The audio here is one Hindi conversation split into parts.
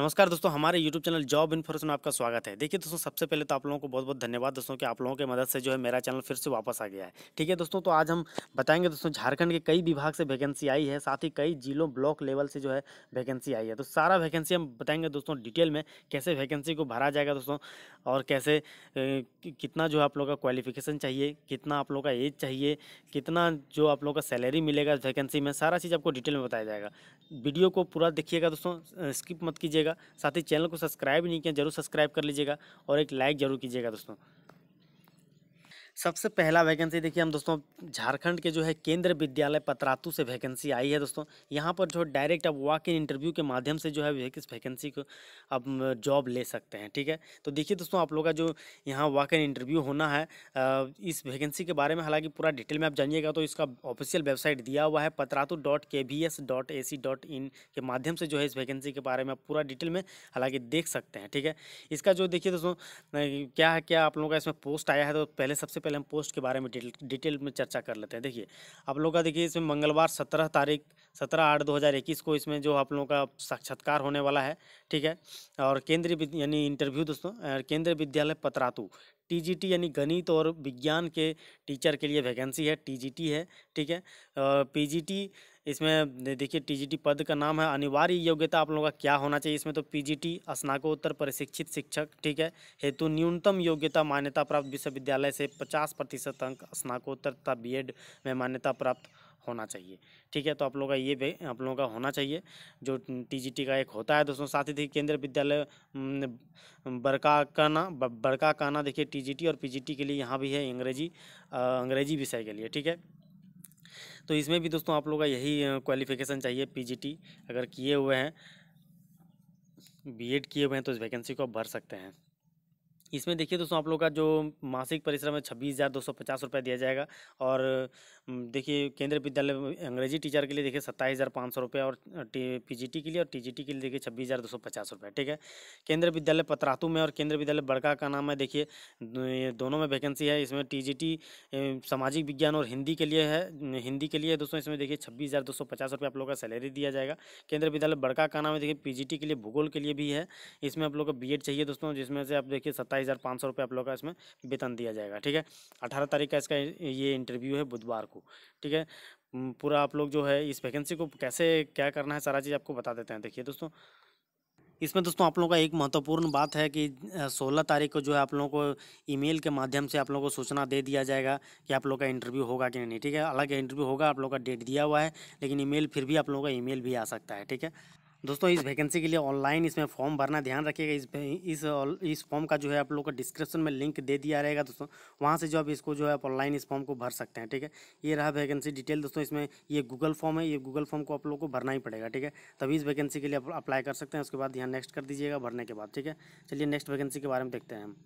नमस्कार दोस्तों हमारे YouTube चैनल जॉब इन्फॉर्मेशन आपका स्वागत है देखिए दोस्तों सबसे पहले तो आप लोगों को बहुत बहुत धन्यवाद दोस्तों कि आप लोगों की मदद से जो है मेरा चैनल फिर से वापस आ गया है ठीक है दोस्तों तो आज हम बताएंगे दोस्तों झारखंड के कई विभाग से वैकेंसी आई है साथ ही कई जिलों ब्लॉक लेवल से जो है वैकेंसी आई है तो सारा वैकेंसी हम बताएंगे दोस्तों डिटेल में कैसे वैकेंसी को भरा जाएगा दोस्तों और कैसे कितना जो है आप लोग का क्वालिफिकेशन चाहिए कितना आप लोग का एज चाहिए कितना जो आप लोग का सैलरी मिलेगा वैकेंसी में सारा चीज़ आपको डिटेल में बताया जाएगा वीडियो को पूरा देखिएगा दोस्तों स्किप मत कीजिएगा साथ ही चैनल को सब्सक्राइब नहीं किया जरूर सब्सक्राइब कर लीजिएगा और एक लाइक जरूर कीजिएगा दोस्तों सबसे पहला वैकेंसी देखिए हम दोस्तों झारखंड के जो है केंद्र विद्यालय पतरातू से वैकेंसी आई है दोस्तों यहाँ पर जो डायरेक्ट आप वॉक इन इंटरव्यू के माध्यम से जो है इस वैकेंसी को आप जॉब ले सकते हैं ठीक है तो देखिए दोस्तों आप लोग का जो यहाँ वॉक इन इंटरव्यू होना है इस वैकेंसी के बारे में हालांकि पूरा डिटेल में आप जानिएगा तो इसका ऑफिशियल वेबसाइट दिया हुआ है Patratu dot K B S dot A C dot in के माध्यम से जो है इस वैकेंसी के बारे में आप पूरा डिटेल में हालांकि देख सकते हैं ठीक है इसका जो देखिए दोस्तों क्या है क्या आप लोगों का इसमें पोस्ट आया है तो पहले सबसे पहले पहले हम पोस्ट के बारे में डिटेल डिटेल में चर्चा कर लेते हैं देखिए आप लोग का देखिए इसमें मंगलवार सत्रह तारीख सत्रह आठ दो हज़ार इक्कीस को इसमें जो आप लोगों का साक्षात्कार होने वाला है ठीक है और केंद्रीय यानी इंटरव्यू दोस्तों केंद्रीय विद्यालय पतरातू टीजीटी यानी गणित और विज्ञान के टीचर के लिए वैकेंसी है टीजीटी है ठीक है पीजीटी इसमें देखिए टीजीटी पद का नाम है अनिवार्य योग्यता आप लोगों का क्या होना चाहिए इसमें तो पीजीटी स्नाकोत्तर प्रशिक्षित शिक्षक ठीक है हेतु न्यूनतम योग्यता मान्यता प्राप्त विश्वविद्यालय से पचास प्रतिशत अंक स्नाकोत्तर तथा बी में मान्यता प्राप्त होना चाहिए ठीक है तो आप लोगों का ये आप लोगों का होना चाहिए जो टीजीटी का एक होता है दोस्तों साथ ही देखिए केंद्रीय विद्यालय बड़का काना देखिए टीजीटी और पीजीटी के लिए यहाँ भी है अंग्रेजी अंग्रेजी विषय के लिए ठीक है तो इसमें भी दोस्तों आप लोग का यही क्वालिफिकेशन चाहिए पीजीटी अगर किए हुए हैं बीएड किए हुए हैं तो इस वैकेंसी को आप भर सकते हैं इसमें देखिए दोस्तों आप लोग का जो मासिक परिश्रम है छब्बीस हज़ार दो सौ पचास रुपये दिया जाएगा और देखिए केंद्रीय विद्यालय अंग्रेजी टीचर के लिए देखिए सत्ताईस हज़ार पाँच सौ रुपये और पीजीटी के लिए और टीजीटी के लिए देखिए छब्बीस हज़ार दो सौ पचास रुपये ठीक है केंद्रीय विद्यालय पतरातू में और केंद्रीय विद्यालय बड़का का नाम है देखिए दोनों में वैकेंसी है इसमें टी सामाजिक विज्ञान और हिंदी के लिए है हिंदी के लिए दोस्तों इसमें देखिए छब्बीस हज़ार दो सौ पचास रुपये आप लोग का सैलरी दिया जाएगा केंद्रीय विद्यालय बड़का का नाम है देखिए पी के लिए भूगोल के लिए भी है इसमें आप लोग का बी चाहिए दोस्तों जिसमें से आप देखिए सत्ताईस अट्ठाईस हज़ार पाँच सौ रुपये आप लोग का इसमें वेतन दिया जाएगा ठीक है अठारह तारीख का इसका ये इंटरव्यू है बुधवार को ठीक है पूरा आप लोग जो है इस वैकेंसी को कैसे क्या करना है सारा चीज़ आपको बता देते हैं देखिए दोस्तों इसमें दोस्तों आप लोगों का एक महत्वपूर्ण बात है कि 16 तारीख को जो है आप लोगों को ईमेल के माध्यम से आप लोगों को सूचना दे दिया जाएगा कि आप लोगों का इंटरव्यू होगा कि नहीं ठीक है अलग इंटरव्यू होगा आप लोग का डेट दिया हुआ है लेकिन ईमेल फिर भी आप लोगों का ईमेल भी आ सकता है ठीक है दोस्तों इस वैकेंसी के लिए ऑनलाइन इसमें फॉर्म भरना ध्यान रखिएगा इस इस इस फॉर्म का जो है आप लोग का डिस्क्रिप्शन में लिंक दे दिया रहेगा दोस्तों वहाँ से जो आप इसको जो है आप ऑनलाइन इस फॉर्म को भर सकते हैं ठीक है ये रहा वैकेंसी डिटेल दोस्तों इसमें ये गूगल फॉर्म है ये गूगल फॉर्म को आप लोग को भरना ही पड़ेगा ठीक है तभी इस वैकेंसी के लिए आप अप्लाई कर सकते हैं उसके बाद यहाँ नेक्स्ट कर दीजिएगा भरने के बाद ठीक है चलिए नेक्स्ट वैकेंसी के बारे में देखते हैं हम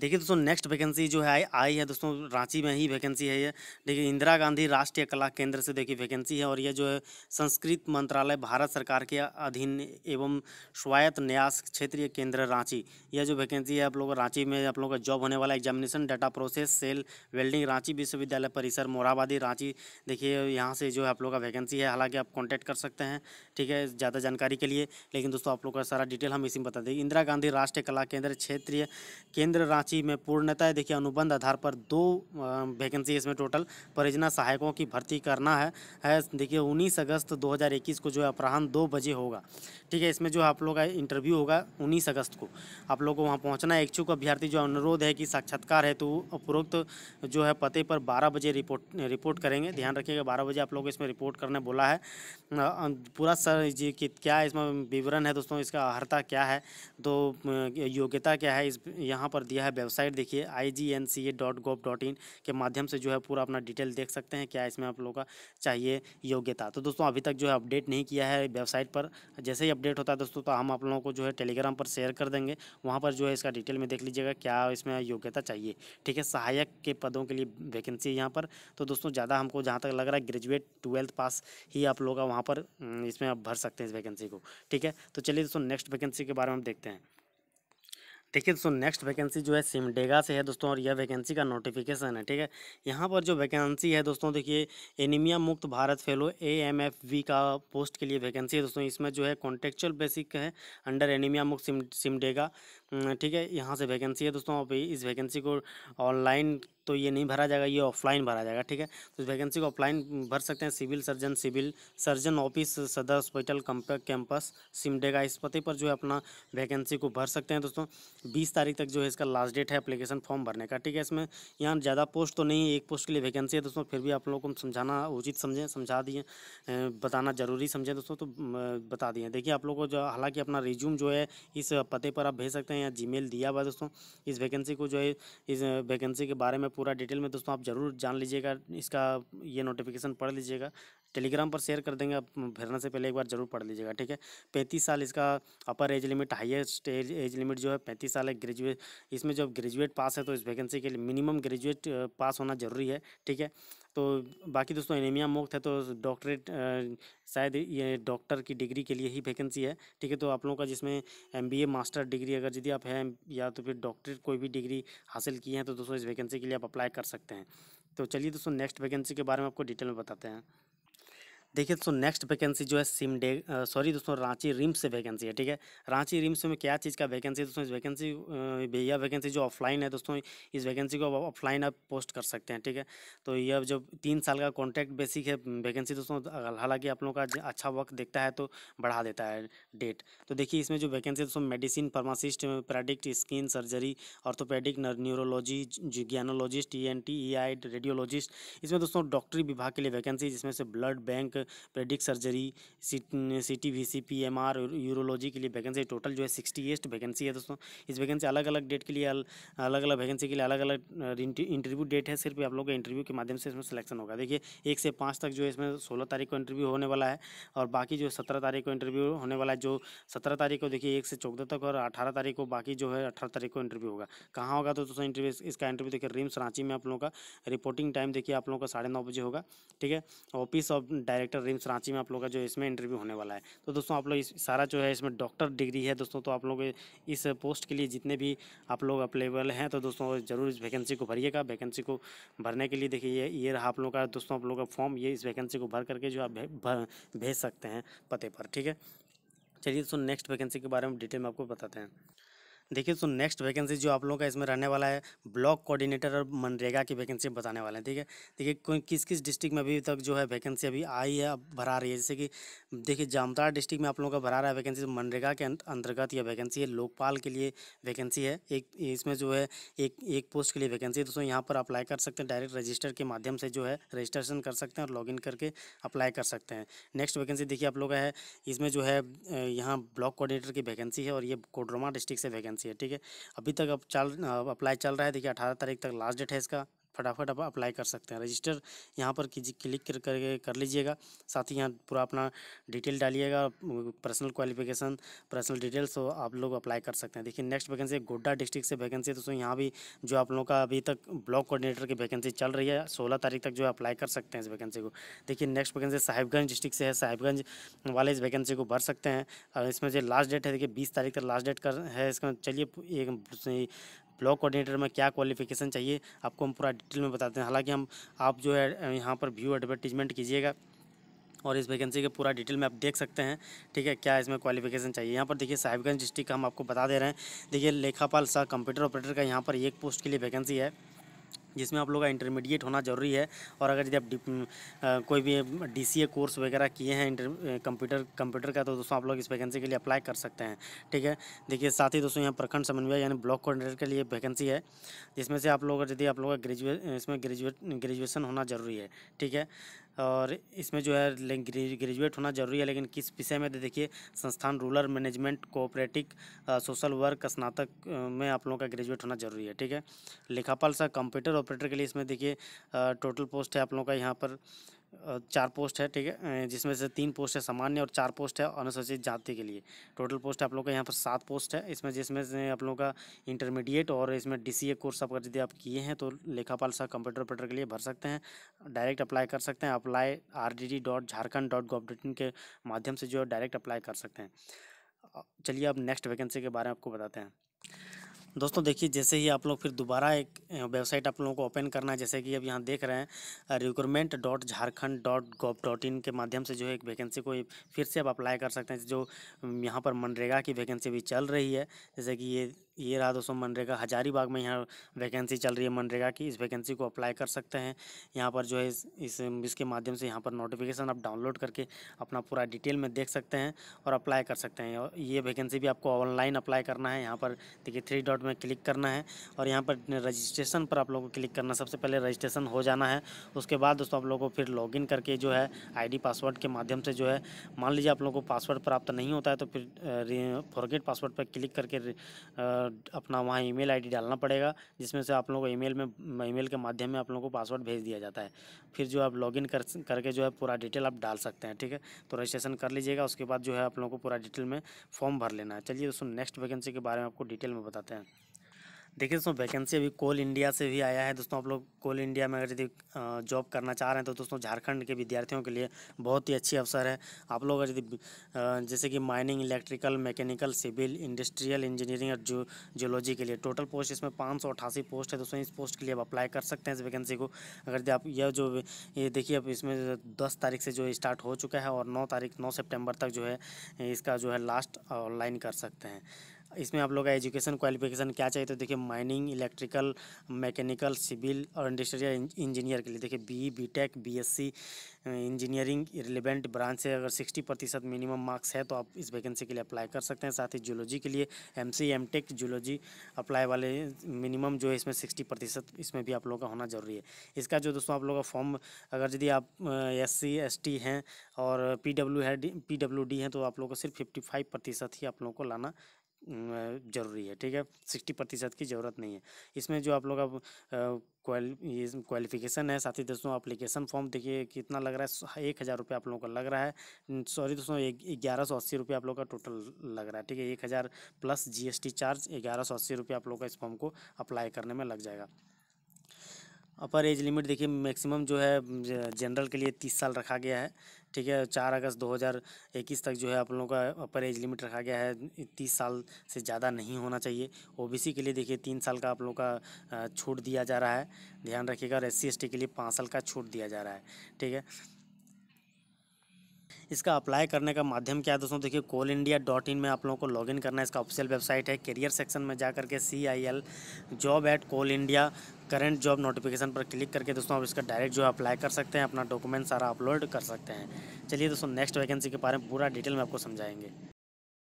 देखिए दोस्तों नेक्स्ट वैकेंसी जो है आई है दोस्तों रांची में ही वैकेंसी है ये देखिए इंदिरा गांधी राष्ट्रीय कला केंद्र से देखिए वैकेंसी है और यह जो है संस्कृत मंत्रालय भारत सरकार के अधीन एवं स्वायत्त न्यास क्षेत्रीय केंद्र रांची यह जो वैकेंसी है आप लोगों रांची में आप लोगों का जॉब होने वाला examination data process cell building Ranchi विश्वविद्यालय परिसर मोराबादी रांची देखिए यहाँ से जो है आप लोग का वैकेंसी है हालाँकि आप कॉन्टैक्ट कर सकते हैं ठीक है ज़्यादा जानकारी के लिए लेकिन दोस्तों आप लोग का सारा डिटेल हम इसी में बता दें इंदिरा गांधी राष्ट्रीय कला केंद्र क्षेत्रीय केंद्र रांची रांची में पूर्णतः देखिए अनुबंध आधार पर दो वैकेंसी इसमें टोटल परियोजना सहायकों की भर्ती करना है, देखिए 19 अगस्त 2021 को जो है अपराह्न दो बजे होगा ठीक है इसमें जो आप लोग का इंटरव्यू होगा 19 अगस्त को आप लोग को वहाँ पहुँचना है इच्छुक अभ्यर्थी जो अनुरोध है कि साक्षात्कार है तो उपरोक्त जो है पते पर बारह बजे रिपोर्ट रिपोर्ट करेंगे ध्यान रखिएगा बारह बजे आप लोग इसमें रिपोर्ट करने बोला है पूरा सर जी कि क्या इसमें विवरण है दोस्तों इसका अर्हता क्या है तो योग्यता क्या है इस यहाँ पर दिया है वेबसाइट देखिए I G N C A dot gov dot in के माध्यम से जो है पूरा अपना डिटेल देख सकते हैं क्या इसमें आप लोगों का चाहिए योग्यता तो दोस्तों अभी तक जो है अपडेट नहीं किया है वेबसाइट पर जैसे ही अपडेट होता है दोस्तों तो हम आप लोगों को जो है टेलीग्राम पर शेयर कर देंगे वहाँ पर जो है इसका डिटेल में देख लीजिएगा क्या इसमें योग्यता चाहिए ठीक है सहायक के पदों के लिए वैकेंसी यहाँ पर तो दोस्तों ज़्यादा हमको जहाँ तक लग रहा है ग्रेजुएट ट्वेल्थ पास ही आप लोग वहाँ पर हम्म, इसमें आप भर सकते हैं इस वैकेंसी को ठीक है तो चलिए दोस्तों नेक्स्ट वैकेंसी के बारे में हम देखते हैं ठीक है दोस्तों नेक्स्ट वैकेंसी जो है सिमडेगा से है दोस्तों और यह वैकेंसी का नोटिफिकेशन है ठीक है यहाँ पर जो वैकेंसी है दोस्तों देखिए एनीमिया मुक्त Bharat fellow A M F V का पोस्ट के लिए वैकेंसी है दोस्तों इसमें जो है कॉन्टेक्चुअल बेसिक है अंडर एनीमिया मुक्त सिम सिमडेगा ठीक है यहाँ से वैकेंसी है दोस्तों आप इस वैकेंसी को ऑनलाइन तो ये नहीं भरा जाएगा ये ऑफलाइन भरा जाएगा ठीक है तो इस वैकेंसी को ऑफलाइन भर सकते हैं civil surgeon civil surgeon office Sadar hospital campus Simdega इस पते पर जो है अपना वैकेंसी को भर सकते हैं दोस्तों बीस तारीख तक जो है इसका लास्ट डेट है अप्लीकेशन फॉर्म भरने का ठीक है इसमें यहाँ ज़्यादा पोस्ट तो नहीं है एक पोस्ट के लिए वैकेंसी है दोस्तों फिर भी आप लोगों को समझाना उचित समझें समझा दिए बताना ज़रूरी समझें दोस्तों तो बता दिए देखिए आप लोगों को जो हालांकि अपना रिज्यूम जो है इस पते पर आप भेज सकते हैं या जी दिया हुआ दोस्तों इस वैकेंसी को जो है इस वैकेंसी के बारे में पूरा डिटेल में दोस्तों आप ज़रूर जान लीजिएगा इसका ये नोटिफिकेशन पढ़ लीजिएगा टेलीग्राम पर शेयर कर देंगे आप भरने से पहले एक बार ज़रूर पढ़ लीजिएगा ठीक है पैंतीस साल इसका upper age limit highest age age limit जो है पैंतीस साल है ग्रेजुएट इसमें जो ग्रेजुएट पास है तो इस वैकेंसी के लिए मिनिमम ग्रेजुएट पास होना जरूरी है ठीक है तो बाकी दोस्तों एनीमिया मुक्त है तो डॉक्टरेट शायद ये डॉक्टर की डिग्री के लिए ही वैकेंसी है ठीक है तो आप लोगों का जिसमें एमबीए मास्टर डिग्री अगर यदि आप हैं या तो फिर डॉक्टरेट कोई भी डिग्री हासिल की है तो दोस्तों इस वैकेंसी के लिए आप अप्लाई कर सकते हैं तो चलिए दोस्तों नेक्स्ट वैकेंसी के बारे में आपको डिटेल में बताते हैं देखिए दोस्तों नेक्स्ट वैकेंसी जो है सिम डे सॉरी दोस्तों रांची रिम्स से वैकेंसी है ठीक है रांची रिम्स में क्या चीज़ का वैकेंसी है दोस्तों इस वैकेंसी भैया वैकेंसी जो ऑफलाइन है दोस्तों इस वैकेंसी को ऑफलाइन आप पोस्ट कर सकते हैं ठीक है तो यह जब तीन साल का कॉन्ट्रैक्ट बेसिक है वैकेंसी दोस्तों तो हालांकि आप लोगों का अच्छा वक्त देखता है तो बढ़ा देता है डेट तो देखिए इसमें जो वैकेंसी दोस्तों medicine pharmacist predict skin surgery orthopaedic neurology gynaecologist E N T E I radiologist इसमें दोस्तों डॉक्टरी विभाग के लिए वैकेंसी जिसमें से blood bank paediatric surgery C T V C P M R urology के लिए वैकेंसी टोटल जो है सिक्सटी एट वैकेंसी है दोस्तों इस वैकेंसी अलग अलग डेट के लिए अलग अलग वैकेंसी के लिए अलग अलग इंटरव्यू डेट है सिर्फ आप लोगों का इंटरव्यू के माध्यम से इसमें सिलेक्शन होगा देखिए एक से पाँच तक जो है इसमें सोलह तारीख को इंटरव्यू होने वाला है और बाकी जो सत्रह तारीख को इंटरव्यू होने वाला है जो सत्रह तारीख को देखिए एक से चौदह तक और अठारह तारीख को बाकी जो है अठारह तारीख को इंटरव्यू होगा कहाँ होगा तो दोस्तों इंटरव्यू इसका इंटरव्यू देखिए रिम्स रांची में आप लोगों का रिपोर्टिंग टाइम देखिए आप लोगों का साढ़े नौ बजे होगा ठीक है office of direct director RIMS Ranchi में आप लोग का जो इसमें इंटरव्यू होने वाला है तो दोस्तों आप लोग इस सारा जो है इसमें डॉक्टर डिग्री है दोस्तों तो आप लोग इस पोस्ट के लिए जितने भी आप लोग अवेलेबल हैं तो दोस्तों ज़रूर इस वैकेंसी को भरिएगा वैकेंसी को भरने के लिए देखिए ये ये रहा आप लोग का दोस्तों आप लोग का फॉर्म ये इस वैकेंसी को भर करके जो आप भेज सकते हैं पते पर ठीक है चलिए दोस्तों नेक्स्ट वैकेंसी के बारे में डिटेल में आपको बताते हैं देखिए तो नेक्स्ट वैकेंसी जो आप लोगों का इसमें रहने वाला है ब्लॉक कोऑर्डिनेटर और मनरेगा की वैकेंसी बताने वाले हैं ठीक है देखिए किस किस डिस्ट्रिक्ट में अभी तक जो है वैकेंसी अभी आई है भरा रही है जैसे कि देखिए जामताड़ा डिस्ट्रिक्ट में आप लोगों का भरा रहा है वैकेंसी तो मनरेगा के अंतर्गत यह वैकेंसी है लोकपाल के लिए वैकेंसी है एक इसमें जो है एक एक पोस्ट के लिए वैकेंसी है दोस्तों यहाँ पर अप्लाई कर सकते हैं डायरेक्ट रजिस्टर के माध्यम से जो है रजिस्ट्रेशन कर सकते हैं और इन करके अप्लाई कर सकते हैं नेक्स्ट वैकेंसी देखिए आप लोग का है इसमें जो है यहाँ ब्लॉक कोऑर्डिनेटर की वैकेंसी है और ये कोडरमा डिस्ट्रिक्ट से वैकेंसी वैकेंसी है ठीक है अभी तक अब चल अप्लाई चल रहा है देखिए अठारह तारीख तक लास्ट डेट है इसका फटाफट आप अप्लाई कर सकते हैं रजिस्टर यहाँ पर क्लिक कर करके कर लीजिएगा साथ ही यहाँ पूरा अपना डिटेल डालिएगा पर्सनल क्वालिफिकेशन पर्सनल डिटेल्स तो आप लोग अप्लाई कर सकते हैं देखिए नेक्स्ट वैकेंसी गोड्डा डिस्ट्रिक्ट से वैकेंसी तो यहाँ भी जो आप लोगों का अभी तक ब्लॉक कोऑर्डिनेटर की वैकेंसी चल रही है सोलह तारीख तक जो अप्लाई कर सकते हैं इस वैकेंसी को देखिए नेक्स्ट वैकेंसी साहिबगंज डिस्ट्रिक्ट से है साहिबगंज वाले इस वैकेंसी को भर सकते हैं और इसमें जो लास्ट डेट है देखिए बीस तारीख तक लास्ट डेट कर है इसका चलिए एक ब्लॉक कोऑर्डिनेटर में क्या क्वालिफिकेशन चाहिए आपको हम पूरा डिटेल में बताते हैं हालांकि हम आप जो है यहाँ पर व्यू एडवर्टीजमेंट कीजिएगा और इस वैकेंसी के पूरा डिटेल में आप देख सकते हैं ठीक है क्या इसमें क्वालिफिकेशन चाहिए यहाँ पर देखिए साहिबगंज डिस्ट्रिक्ट का हम आपको बता दे रहे हैं देखिए लेखापाल सा कंप्यूटर ऑपरेटर का यहाँ पर एक पोस्ट के लिए वैकेंसी है जिसमें आप लोग का इंटरमीडिएट होना ज़रूरी है और अगर यदि आप कोई भी डीसीए कोर्स वगैरह किए हैं इंटर कंप्यूटर कंप्यूटर का तो दोस्तों आप लोग इस वैकेंसी के लिए अप्लाई कर सकते हैं ठीक है देखिए साथ ही दोस्तों यहाँ प्रखंड समन्वय यानी ब्लॉक कोऑर्डिनेटर के लिए वैकेंसी है जिसमें से आप लोग यदि आप लोग का ग्रेजुएट इसमें ग्रेजुएट ग्रेजुएसन होना ज़रूरी है ठीक है और इसमें जो है ग्रेजुएट होना जरूरी है लेकिन किस विषय में तो देखिए संस्थान rural management cooperative social work स्नातक में आप लोगों का ग्रेजुएट होना जरूरी है ठीक है लेखापाल सर कंप्यूटर ऑपरेटर के लिए इसमें देखिए टोटल पोस्ट है आप लोगों का यहाँ पर चार पोस्ट है ठीक है जिसमें से तीन पोस्ट है सामान्य और चार पोस्ट है अनुसूचित जाति के लिए टोटल पोस्ट आप लोग का यहाँ पर सात पोस्ट है इसमें जिसमें से आप लोगों का इंटरमीडिएट और इसमें डीसीए कोर्स आप यदि आप किए हैं तो लेखापाल सा कंप्यूटर ऑपरेटर के लिए भर सकते हैं डायरेक्ट अप्लाई कर सकते हैं apply R dot Jharkhand dot gov dot in के माध्यम से जो है डायरेक्ट अप्लाई कर सकते हैं चलिए अब नेक्स्ट वैकेंसी के बारे में आपको बताते हैं दोस्तों देखिए जैसे ही आप लोग फिर दोबारा एक वेबसाइट आप लोगों को ओपन करना है जैसे कि अब यहाँ देख रहे हैं recruitment dot Jharkhand dot gov dot in के माध्यम से जो है एक वैकेंसी को फिर से आप अप्लाई कर सकते हैं जो यहाँ पर मनरेगा की वैकेंसी भी चल रही है जैसे कि ये ये रहा दोस्तों मनरेगा हजारीबाग में यहाँ वैकेंसी चल रही है मनरेगा की इस वैकेंसी को अप्लाई कर सकते हैं यहाँ पर जो है इस, इस इसके माध्यम से यहाँ पर नोटिफिकेशन आप डाउनलोड करके अपना पूरा डिटेल में देख सकते हैं और अप्लाई कर सकते हैं और ये वैकेंसी भी आपको ऑनलाइन अप्लाई करना है यहाँ पर देखिए थ्री डॉट में क्लिक करना है और यहाँ पर रजिस्ट्रेशन पर आप लोगों को क्लिक करना सबसे पहले रजिस्ट्रेशन हो जाना है उसके बाद दोस्तों आप लोगों को फिर लॉग करके जो है आई पासवर्ड के माध्यम से जो है मान लीजिए आप लोगों को पासवर्ड प्राप्त नहीं होता है तो फिर फॉरगेट पासवर्ड पर क्लिक करके अपना वहाँ ईमेल आईडी डालना पड़ेगा जिसमें से आप लोगों को ईमेल में ईमेल के माध्यम में आप लोगों को पासवर्ड भेज दिया जाता है फिर जो आप लॉगिन कर करके जो है पूरा डिटेल आप डाल सकते हैं ठीक है तो रजिस्ट्रेशन कर लीजिएगा उसके बाद जो है आप लोगों को पूरा डिटेल में फॉर्म भर लेना है चलिए दोस्तों नेक्स्ट वैकेंसी के बारे में आपको डिटेल में बताते हैं देखिए दोस्तों वैकेंसी अभी कोल इंडिया से भी आया है दोस्तों आप लोग कोल इंडिया में अगर यदि जॉब करना चाह रहे हैं तो दोस्तों झारखंड के विद्यार्थियों के लिए बहुत ही अच्छी अवसर है आप लोग अगर यदि जैसे कि mining electrical mechanical civil industrial engineering और जो जियोलॉजी के लिए टोटल पोस्ट इसमें पाँच पोस्ट है दोस्तों इस पोस्ट के लिए आप अप्लाई कर सकते हैं इस वैकेंसी को अगर यदि आप यह जो ये देखिए अब इसमें दस तारीख से जो स्टार्ट हो चुका है और नौ तारीख नौ सेप्टेम्बर तक जो है इसका जो है लास्ट ऑनलाइन कर सकते हैं इसमें आप लोग का एजुकेशन क्वालिफिकेशन क्या चाहिए तो देखिए माइनिंग इलेक्ट्रिकल मैकेनिकल सिविल और इंडस्ट्रियल इंजीनियर के लिए देखिए B B tech B S C engineering relevant branch से अगर सिक्सटी प्रतिशत मिनिमम मार्क्स है तो आप इस वैकेंसी के लिए अप्लाई कर सकते हैं साथ ही जूलॉजी के लिए M C M tech zoology apply वाले मिनिमम जो है इसमें सिक्सटी प्रतिशत इसमें भी आप लोगों का होना जरूरी है इसका जो दोस्तों आप लोगों का फॉर्म अगर यदि आप एस सी एस टी हैं और पी डब्ल्यू है पी डब्ल्यू डी हैं तो आप लोगों को सिर्फ फिफ्टी फाइव प्रतिशत ही आप लोगों को लाना ज़रूरी है ठीक है सिक्सटी प्रतिशत की ज़रूरत नहीं है इसमें जो आप लोग अब क्वालिफिकेशन है साथ ही दोस्तों अप्लीकेशन फॉर्म देखिए कितना लग रहा है एक हज़ार रुपये आप लोगों का लग रहा है सॉरी दोस्तों ग्यारह सौ अस्सी रुपये आप लोगों का टोटल लग रहा है ठीक है एक हज़ार प्लस जीएसटी चार्ज ग्यारह सौ अस्सी रुपये आप लोग का इस फॉर्म को अप्लाई करने में लग जाएगा अपर एज लिमिट देखिए मैक्सिमम जो है जनरल के लिए तीस साल रखा गया है ठीक है चार अगस्त 2021 तक जो है आप लोगों का अपर एज लिमिट रखा गया है तीस साल से ज़्यादा नहीं होना चाहिए ओबीसी के लिए देखिए तीन साल का आप लोगों का छूट दिया जा रहा है ध्यान रखिएगा और एस सी के लिए पाँच साल का छूट दिया जा रहा है ठीक है इसका अप्लाई करने का माध्यम क्या है दोस्तों देखिए कोल इंडिया डॉट इन में आप लोगों को लॉगिन करना है इसका ऑफिशियल वेबसाइट है करियर सेक्शन में जा करके C I L job at coal India current job notification पर क्लिक करके दोस्तों आप इसका डायरेक्ट जो अप्लाई कर सकते हैं अपना डॉक्यूमेंट सारा अपलोड कर सकते हैं चलिए दोस्तों नेक्स्ट वैकेंसी के बारे में पूरा डिटेल में आपको समझाएंगे